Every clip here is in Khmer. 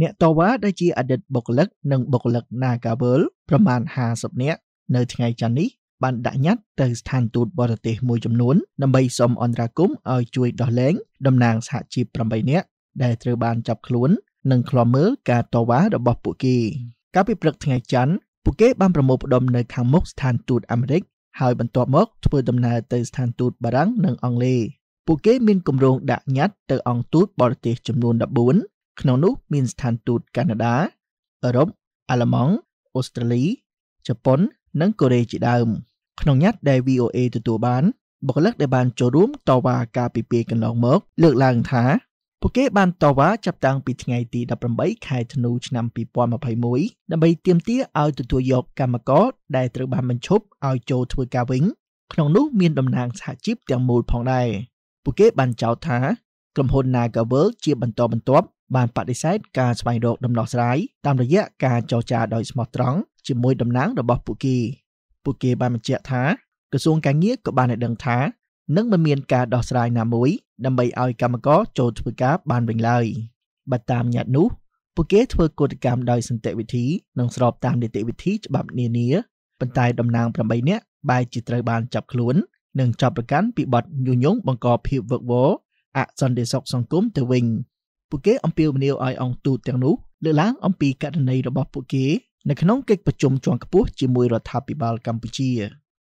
អ្នកតវ៉ាដែលជាអតីតបុគ្គលិកនិងបុគ្គលិក Nagawal ប្រមាណ50នាក់នៅថ្ងៃច័ន្ទនេះបានដាក់ញត្តិទៅស្ថានទូតបរទេសមួយចំនួនដើម្បីសុំអន្តរាគមន៍ឲ្យជួយដោះលែងតំណាងសហជីព8នាក់ដែលត្រូវបានចាប់ខ្លួននិងឃ្លាំមើលការតវ៉ារបស់ពួកគេកាលពីព្រឹកថ្ងៃច័ន្ទពួកគេបានប្រមូលផ្ដុំនៅខាងមុខស្ថានទូតអាមេរិក ហើយបន្ទាប់មកធ្វើដំណើរទៅស្ថានទូតបារាំងនិងអង់គ្លេសពួកគេមានគម្រោងដាក់ញត្តិទៅអង្គទូតបរទេសចំនួន14ក្នុងនោះ មានស្ថានទូតកាណាដាអឺរ៉ុបអាល្លឺម៉ង់អូស្ត្រាលីជប៉ុន និងកូរ៉េជាដើម ក្នុងញត្តិដែល VOA ទទួលបានបុគ្គលិកដែលបានចូលរួមតវ៉ាការពីពេលកន្លងមកលើកឡើងថាពួកគេ បានតវ៉ាចាប់តាំងពីថ្ងៃទី18ខែធ្នូឆ្នាំ2021ដើម្បីទាមទារឲ្យទទួលយកកម្មករដែលត្រូវបានបញ្ឈប់ឲ្យចូលធ្វើការវិញក្នុងនោះ មានតំណាងសហជីពទាំងមូលផងដែរពួកគេបានចោទថាក្រុមហ៊ុន Nagaworld ជា បន្តបន្ទាប់បានបដិសេធការស្វែងរកដំណោះស្រាយតាមរយៈការចរចាដោយស្មោះត្រង់ជាមួយតំណាងរបស់ពួកគេពួកគេបានបញ្ជាក់ថាក្រសួងការងារក៏បានឲ្យដឹងថានឹងមិនមានការដោះស្រាយណាមួយដើម្បីឲ្យកម្មករចូលធ្វើការ បានវិញឡើយបើតាមញត្តិនោះពួកគេធ្វើកោតកម្មដោយសន្តិវិធីនិងស្របតាមនីតិវិធីច្បាប់នានាប៉ុន្តែតំណាង8នាក់បែរជាត្រូវបានចាប់ខ្លួន និងចាប់ប្រកាន់ពីបទញុះញង់បង្កភាពវឹកវរអសន្តិសុខសង្គមទៅវិញពួកគេអំពាវនាវឲ្យអង្គទូតទាំងនោះលើកឡើង អំពីករណីរបស់ពួកគេនៅក្នុងកិច្ចប្រជុំជាន់ខ្ពស់ជាមួយរដ្ឋាភិបាល កម្ពុជា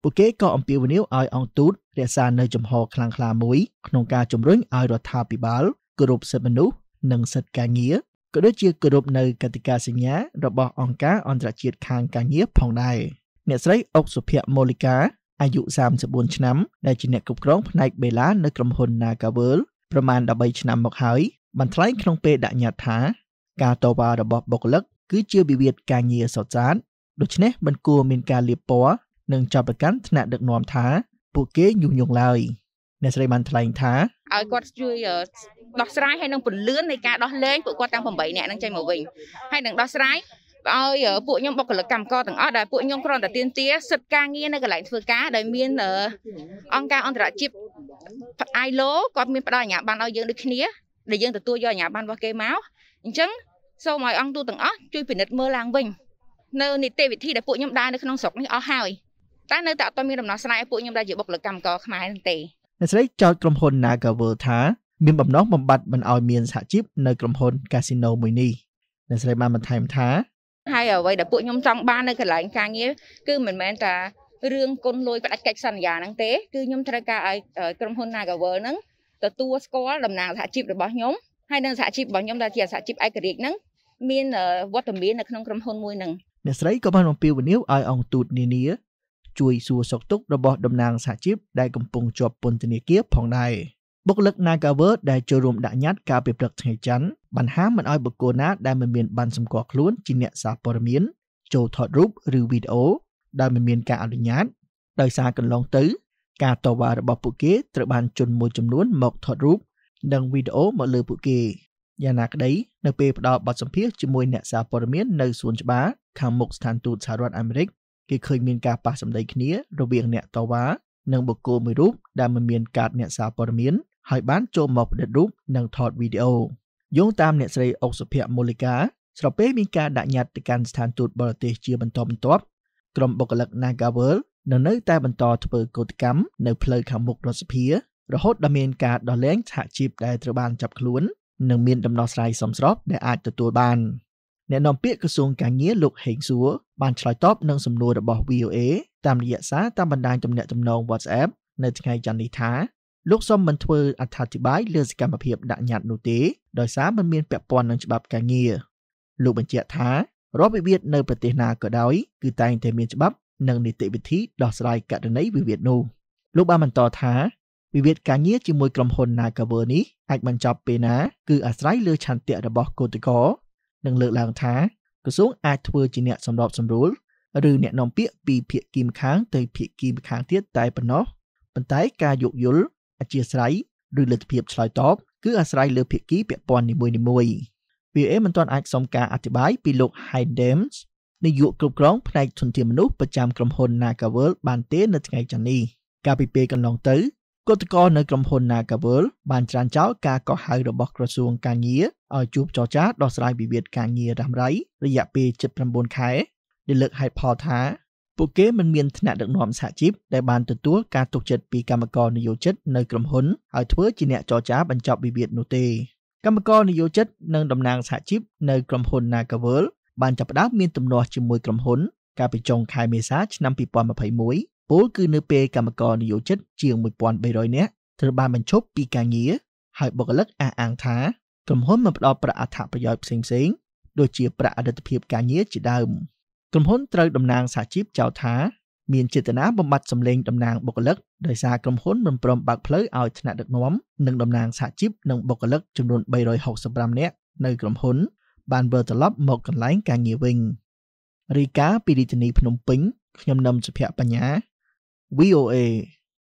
ពួកគេក៏អំពាវនាវឲ្យអង្គទូតរក្សានៅចំហខ្លាំងក្លាមួយក្នុងការជំរុញឲ្យរដ្ឋាភិបាលគោរពសិទ្ធិមនុស្សនិងសិទ្ធិការងារក៏ដូចជាគោរពនៅកតិកាសញ្ញា របស់អង្គការអន្តរជាតិខាងការងារផងដែរអ្នកស្រីអុកសុភ័ក្រមូលីកាអាយុ34ឆ្នាំដែលជាអ្នកគ្រប់គ្រងផ្នែក បេឡានៅក្រុមហ៊ុន Nagavel ប្រមាណ13ឆ្នាំមកហើយបានថ្លែងក្នុងពេលដាក់ញត្តិថា ការតវ៉ារបស់បុគ្គលិកគឺជាវិវាទការងារសុទ្ធសាធដូច្នេះមិនគួរមានការលៀបពណ៌និងចាប់ប្រកាន់ថ្នាក់ដឹកនាំថា ពួកគេញុះញង់ឡើយអ្នកស្រីបានថ្លែងថាឲ្យគាត់ជួយដោះស្រាយហើយនឹងពលឿននៃការដោះលែងពួកគាត់ទាំង8នាក់នឹងចេញមកវិញហើយនឹងដោះស្រាយឲ្យពួកខ្ញុំបុគ្គលិកកម្មករទាំងអស់ដែលពួកខ្ញុំគ្រាន់តែទាមទារសិទ្ធិការងារនៅកន្លែងធ្វើការដែលមានអង្គការអន្តរជាតិ ILO គាត់មានផ្ដល់អាជ្ញាប័ណ្ណឲ្យយើងដូចគ្នាដែលយើងទទួលយកអាជ្ញាប័ណ្ណរបស់គេមកអញ្ចឹងសូមឲ្យអង្គទូតទាំងអស់ជួយពិនិត្យមើលឡើងវិញនៅនីតិវិធីដែលពួកខ្ញុំដើរនៅក្នុងស្រុកនេះអស់ហើយតែនៅតែអត់ទាន់មានដំណោះស្រាយឲ្យពួកខ្ញុំដែលជាបុគ្គលិកកម្មករខ្មែរនោះទេអ្នកស្រីចោទក្រុមហ៊ុន Nagavel ថាមានបំណងបំបត្តិមិនឲ្យមានសហជីពនៅក្រុមហ៊ុន Casino មួយនេះអ្នកស្រីបានបន្ថែមថាហើយអ្វីដែលពួកខ្ញុំចង់បាននៅកន្លែងការងារគឺមិនមែនតែរឿងគុណលួយផ្ដាច់កិច្ចសន្យាហ្នឹងទេគឺខ្ញុំត្រូវការឲ្យក្រុមហ៊ុន Nagavel ហ្នឹងទទួលស្គាល់តំណាងសហជីពរបស់ខ្ញុំហើយនឹងសហជីពរបស់ខ្ញុំដែលជាសហជីពឯករាជ្យហ្នឹងមានវត្តមាននៅក្នុងក្រុមហ៊ុនមួយហ្នឹងអ្នកស្រីក៏បានអំពាវនាវឲ្យអង្គទូតនានា ជួយសួរសុខទុក្ខរបស់តំណាងសហជីពដែលកំពុងជាប់ពន្ធនាគារផងដែរបុគ្គលិក Nagaver ដែលចូលរួមដាក់ញត្តិការពីព្រឹកថ្ងៃច័ន្ទបានហាមមិនឲ្យបុគ្គលណាដែលមិនមានបានសម្គាល់ខ្លួនជាអ្នកសារព័ត៌មាន ចូលថតរូបឬវីដេអូដែលមិនមានការអនុញ្ញាតដោយសារកន្លងទៅការតវ៉ារបស់ពួកគេត្រូវបានជនមួយចំនួន មកថតរូបនិងវីដេអូមកលើពួកគេយ៉ាងណាក្តីនៅពេលផ្ដល់បទសម្ភាសជាមួយអ្នកសារព័ត៌មាននៅសួនច្បារខាងមុខស្ថានទូតសហរដ្ឋអាមេរិកគេឃើញមានការប៉ះសម្ដីគ្នារវាងអ្នកតវ៉ានិងបុគ្គលមួយរូបដែលមិនមានកាតអ្នកសារព័ត៌មាន ហើយបាន ចូលមកផ្ដិតរូបនិងថតវីដេអូយោងតាមអ្នកស្រីអុកសុភ័ក្រមូលីកាស្របពេលមានការដាក់ញត្តិទៅកាន់ស្ថានទូតបរទេសជាបន្តបន្ទាប់ក្រុមបុគ្គលិក Nagawal នៅនៅតែបន្តធ្វើកោតកម្មនៅផ្លូវខាងមុខរដ្ឋសភារហូតដល់មានការដោះលែងសហជីពដែលត្រូវបានចាប់ខ្លួន និងមានដំណោះស្រាយសមស្របដែលអាចទទួលបានអ្នកនាំពាក្យក្រសួងការងារលោកហេងសួរបានឆ្លើយតបនឹងសំណួររបស់ VOA តាមរយៈសារតាមបណ្ដាញទំនាក់ទំនង WhatsApp នៅថ្ងៃច័ន្ទនេះថាលោកសុំមិនធ្វើអត្ថាធិប្បាយលើសកម្មភាពដាក់ញត្តិនោះទេដោយសារมันមានពាក់ព័ន្ធនឹងច្បាប់ការងារលោកបញ្ជាក់ថារដ្ឋវិវាទនៅប្រទេសណាក៏ដោយគឺតែងតែមានច្បាប់និងនីតិវិធីដោះស្រាយករណីវិវាទនោះលោកបានបន្តថាវិវាទការងារជាមួយក្រុមហ៊ុន Nagaver នេះអាចបញ្ចប់ពេលណាគឺអាស្រ័យលើឆន្ទៈរបស់គឧតកោនិងលើកឡើង ថាក្រសួងអាចធ្វើជាអ្នកសម្របសម្រួលឬអ្នកនាំពាក្យពីភាគីម្ខាង ទៅភាគីម្ខាងទៀតតែប៉ុណ្ណោះប៉ុន្តែការយោគយល់អធិស្ឋានឬលទ្ធភាពឆ្លើយតបគឺអាស្រ័យលើភាគីពាក់ព័ន្ធនីមួយៗ VA មិនទាន់អាចសុំការអធិប្បាយពីលោក Haydams នាយកគ្រប់គ្រងផ្នែកធនធានមនុស្សប្រចាំក្រុមហ៊ុន Nagavel បានទេនៅថ្ងៃច័ន្ទនេះកាលពីពេលកន្លងទៅគណៈកោនៅក្រុមហ៊ុន Nagavel បានច្រានចោលការកោះហៅរបស់ក្រសួងការងារឲ្យជួបចរចាដោះស្រាយវិវាទការងាររ៉ាំរ៉ៃរយៈពេល79ខែដែលលើកហេតុផលថាពួកគេមិនមានឋានៈដឹកនាំសហជីពដែលបានទទួលការទុកចិត្តពីគណៈកម្មការនយោជិតនៅក្រុមហ៊ុនឲ្យធ្វើជាអ្នកចរចាបញ្ចប់វិវាទនោះទេគណៈកម្មការនយោជិតនិងតំណាងសហជីពនៅក្រុមហ៊ុន Nagavel បានចាប់ផ្ដើមមានទំនាស់ជាមួយក្រុមហ៊ុន កាលពីចុងខែមេសាឆ្នាំ2021ពលគឺនៅពេលកម្មករនិយោជិតជាង1300នាក់ត្រូវបានបញ្ឈប់ពីការងារហើយបុគ្គលិកអះអាងថាក្រុមហ៊ុនមិនផ្ដល់ប្រាក់អត្ថប្រយោជន៍ផ្សេងៗដូចជាប្រាក់អតិថិភាពការងារជាដើមក្រុមហ៊ុនត្រូវតំណាងសហជីពចោទថាមានចេតនាបំបត្តិសម្លេងតំណាងបុគ្គលិកដោយសារក្រុមហ៊ុនមិនព្រមបើកផ្លូវឲ្យថ្នាក់ដឹកនាំនិងតំណាងសហជីពនិងបុគ្គលិកចំនួន365នាក់នៅក្រុមហ៊ុនបានវិលត្រឡប់មកកន្លែងការងារវិញរីកាពីរាជធានីភ្នំពេញខ្ញុំនឹមសុភ័ក្របញ្ញា VOA